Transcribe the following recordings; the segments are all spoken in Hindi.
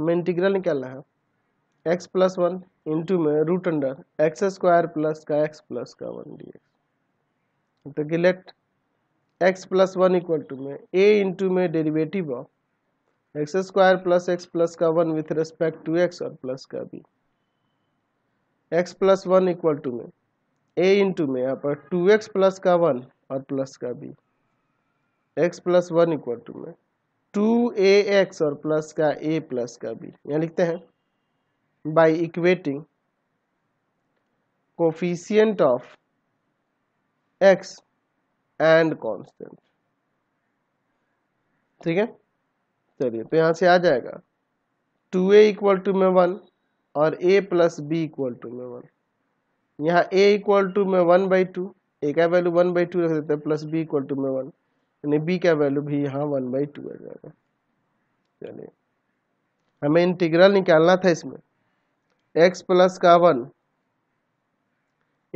हमें इंटीग्रल निकालना है एक्स प्लस वन इंटू में root under x square plus का एक्स प्लस का वन डी एक्स तो गिलेक्ट x plus one equal to में ए इंटू में derivative of x square plus x plus का one with respect to x और प्लस का b x plus one equal to में ए इंटू में यहाँ पर टू एक्स प्लस का वन और प्लस का b x plus one equal to में टू ए एक्स और प्लस का ए प्लस का बी यहाँ लिखते हैं by equating coefficient of x and constant ठीक है चलिए तो यहाँ से आ जाएगा टू ए इक्वल टू में वन और a plus b equal to में वन यहाँ ए इक्वल टू में वन बाई टू ए का वैल्यू वन बाई टू रख देते हैं प्लस बी इक्वल टू में वन यानी बी का वैल्यू भी यहाँ वन बाई टू आ जाएगा चलिए हमें इंटीग्रल निकालना था इसमें एक्स प्लस का वन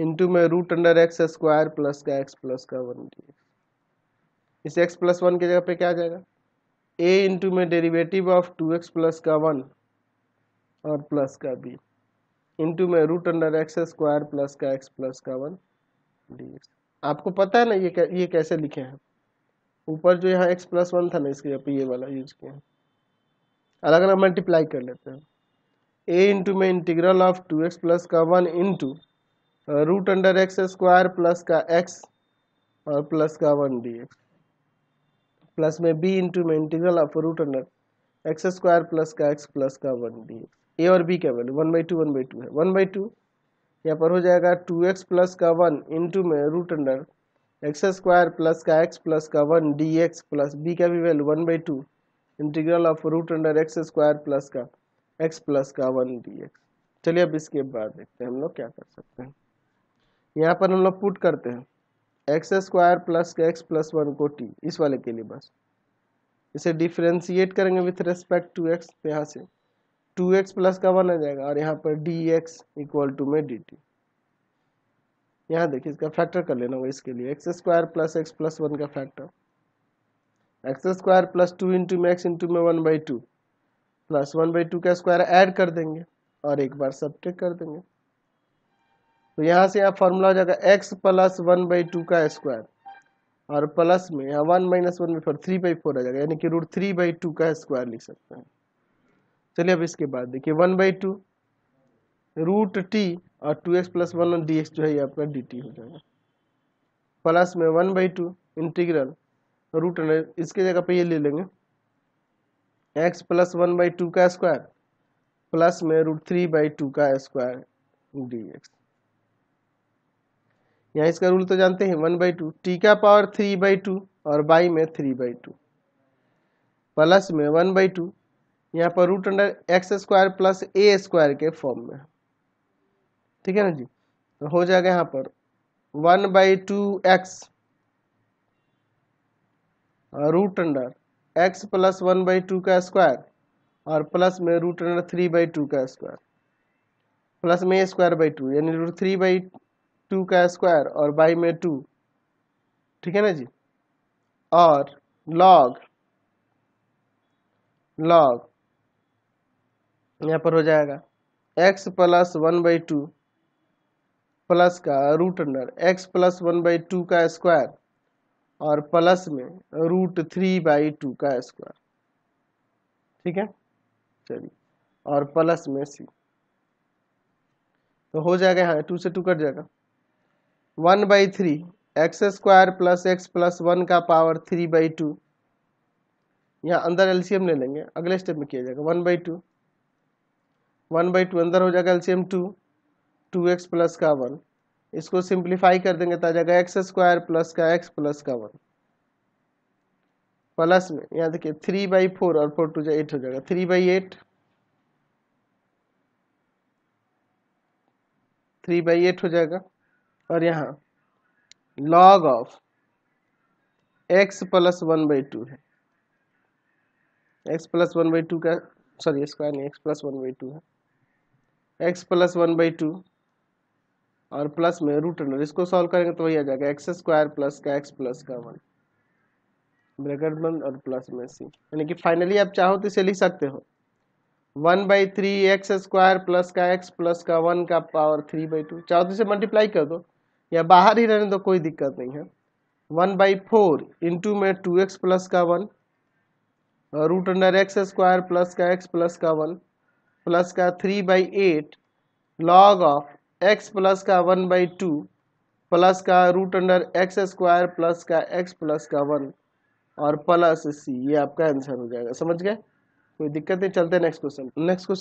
इंटू में root under x square plus का एक्स प्लस का वन डी इस एक्स प्लस वन की जगह पे क्या आ जाएगा ए इंटू में derivative of two x plus का वन और प्लस का बी इंटू में root under x square plus का एक्स प्लस का वन डी आपको पता है ना ये कै, ये कैसे लिखे हैं ऊपर जो यहाँ एक्स प्लस वन था ना इसके यहाँ ये वाला यूज किया अलग अलग मल्टीप्लाई कर लेते हैं ए इंटू में integral of two x plus का one into root under x square plus का एक्स और प्लस का वन डी एक्स प्लस में बी इंटू में integral of root under x square plus का एक्स प्लस का वन डी एक्स ए और बी का value one by two one by two है वन बाई टू यहाँ पर हो जाएगा टू एक्स प्लस का वन इंटू में root under x square plus का एक्स प्लस का one d x plus b का भी value one by two integral of root under x square plus का एक्स प्लस का वन डी एक्स चलिए अब इसके बाद देखते हैं हम लोग क्या कर सकते हैं यहाँ पर हम लोग पुट करते हैं एक्स स्क्वायर प्लस का एक्स प्लस वन को टी इस वाले के लिए बस इसे डिफ्रेंशिएट करेंगे विथ रेस्पेक्ट टू एक्स यहाँ से टू एक्स प्लस का वन आ जाएगा और यहाँ पर डी एक्स इक्वल टू में डी टी यहाँ देखिए इसका फैक्टर कर लेना होगा इसके लिए x square plus x plus one का factor x square plus two into में एक्स इंटू में one by two plus one by two का स्क्वायर ऐड कर देंगे और एक बार सब्ट्रैक्ट कर देंगे तो यहाँ से यहाँ फॉर्मूला हो जाएगा x plus one by two का स्क्वायर और प्लस में यहाँ one minus one by four three by four आ जाएगा यानी कि रूट थ्री बाई टू का स्क्वायर लिख सकते हैं चलिए अब इसके बाद देखिए one by two root t और टू एक्स प्लस वन और डी एक्स जो है ये आपका डी टी हो जाएगा प्लस में one by two integral root under इसके जगह पे ये ले लेंगे x plus one by two का स्क्वायर प्लस में रूट थ्री बाई टू का स्क्वायर डी एक्स यहाँ इसका रूल तो जानते हैं वन बाई टू टी का पावर थ्री बाई टू और बाई में थ्री बाई टू प्लस में वन बाई टू यहाँ पर root under x square plus a square के फॉर्म में है ठीक है ना जी तो हो जाएगा यहाँ पर one by two x root under x plus one by two का स्क्वायर और प्लस में root under three by two का स्क्वायर प्लस में स्क्वायर बाई टू यानी रूट थ्री बाई टू का स्क्वायर और बाई में टू ठीक है ना जी और लॉग लॉग यहाँ पर हो जाएगा x plus one by two plus का root under x plus one by two का स्क्वायर और प्लस में रूट थ्री बाई टू का स्क्वायर ठीक है चलिए और प्लस में सी तो हो जाएगा यहाँ टू से टू कट जाएगा one by three x square plus x plus one का पावर थ्री बाई टू यहाँ अंदर एलसीएम ले लेंगे अगले स्टेप में किया जाएगा one by two one by two अंदर हो जाएगा LCM two two x plus का वन इसको सिंप्लीफाई कर देंगे तो आ जाएगा एक्स स्क्वायर प्लस का एक्स प्लस का वन प्लस में यहाँ देखिए थ्री बाई फोर और फोर टू एट हो जाएगा three by eight three by eight हो जाएगा और यहाँ log of x plus one by two है x plus one by two का सॉरी स्क्वायर नहीं x plus one by two है x plus one by two और प्लस में रूट अंडर इसको सॉल्व करेंगे तो वही आ जाएगा एक्स स्क्वायर प्लस का एक्स प्लस का वन ब्रैकेट बंद और प्लस में सी यानी कि फाइनली आप चाहो तो इसे लिख सकते हो one by three x square plus का एक्स प्लस का वन का पावर थ्री बाई टू चाहो तो इसे मल्टीप्लाई कर दो या बाहर ही रहने दो कोई दिक्कत नहीं है वन बाई फोर इंटू में टू एक्स प्लस का वन और root under x square plus का एक्स प्लस का वन प्लस का three by eight log of x plus का वन बाई टू प्लस का root under x square plus का एक्स प्लस का वन और प्लस सी ये आपका आंसर हो जाएगा समझ गए कोई दिक्कत नहीं चलते नेक्स्ट क्वेश्चन नेक्स्ट क्वेश्चन